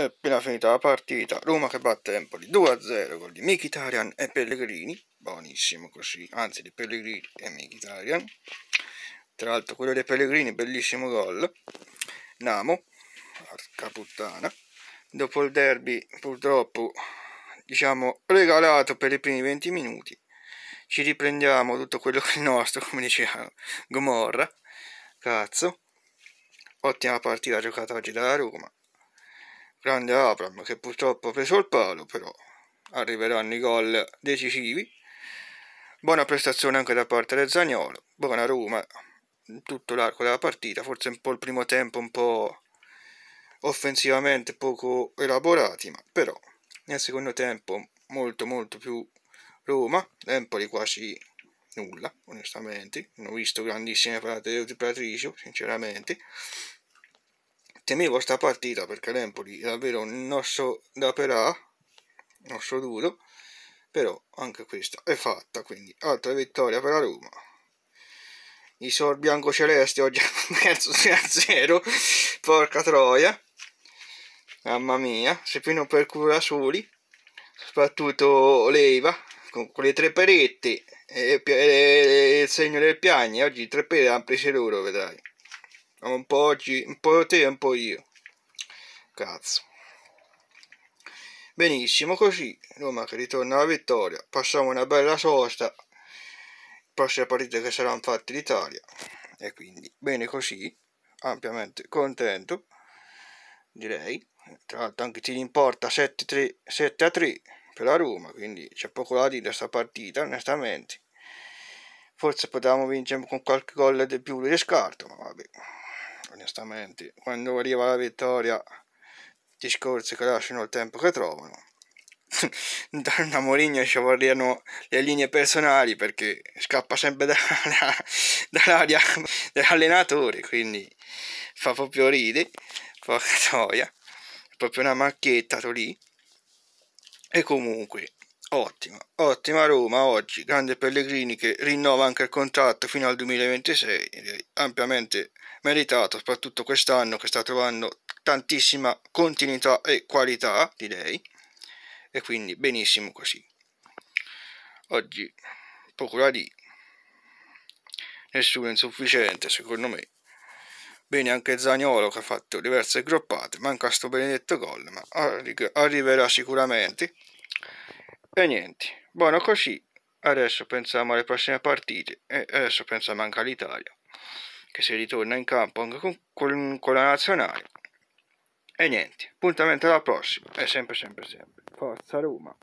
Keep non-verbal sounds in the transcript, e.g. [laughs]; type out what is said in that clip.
è appena finita la partita Roma che batte Empoli 2-0 con di Mkhitaryan e Pellegrini buonissimo così anzi di Pellegrini e Mkhitaryan tra l'altro quello dei Pellegrini bellissimo gol Namo porca puttana dopo il derby purtroppo diciamo regalato per i primi 20 minuti ci riprendiamo tutto quello che è nostro [laughs] come diceva Gomorra cazzo ottima partita giocata oggi dalla Roma grande Abram che purtroppo ha preso il palo, però arriveranno i gol decisivi. Buona prestazione anche da parte del Zagnolo, buona Roma in tutto l'arco della partita, forse un po' il primo tempo un po' offensivamente poco elaborati, ma però nel secondo tempo molto molto più Roma, Empoli quasi nulla, onestamente, non ho visto grandissime parate di Utipatricio, sinceramente temevo sta partita perché l'Empoli è davvero un osso da perà, osso duro, però anche questa è fatta, quindi altra vittoria per la Roma. I sor biancocelesti oggi [laughs] hanno perso 6-0, porca troia, mamma mia, se fino per cura soli, soprattutto Leiva, con quelle tre perette e, il segno del piagne, oggi tre perette hanno preso loro, vedrai. Un po', G, un po' te e un po' io. Cazzo. Benissimo, così Roma che ritorna alla vittoria. Passiamo una bella sosta. Prossima partita che saranno fatte l'Italia. E quindi bene così, ampiamente contento, direi. Tra l'altro anche ti importa 7-3, per la Roma, quindi c'è poco da dire sta partita, onestamente. Forse potevamo vincere con qualche gol di più di scarto, ma onestamente. Quando arriva la vittoria, discorsi che lasciano il tempo che trovano. [laughs] Donna Mourinho ci vorranno le linee personali perché scappa sempre dalla, dall'aria dell'allenatore, quindi fa proprio ride, porca troia, [laughs] proprio una macchietta lì. E comunque, Ottima, ottima Roma oggi, grande Pellegrini che rinnova anche il contratto fino al 2026, ampiamente meritato, soprattutto quest'anno che sta trovando tantissima continuità e qualità, direi, e quindi benissimo così. Oggi poco da di nessuno insufficiente secondo me. Bene anche Zagnolo che ha fatto diverse groppate, manca sto benedetto gol, ma arriverà sicuramente. E niente, buono così. Adesso pensiamo alle prossime partite e adesso pensiamo anche all'Italia, che si ritorna in campo anche con, con, con la nazionale. E niente, appuntamento alla prossima, e sempre sempre sempre. Forza Roma!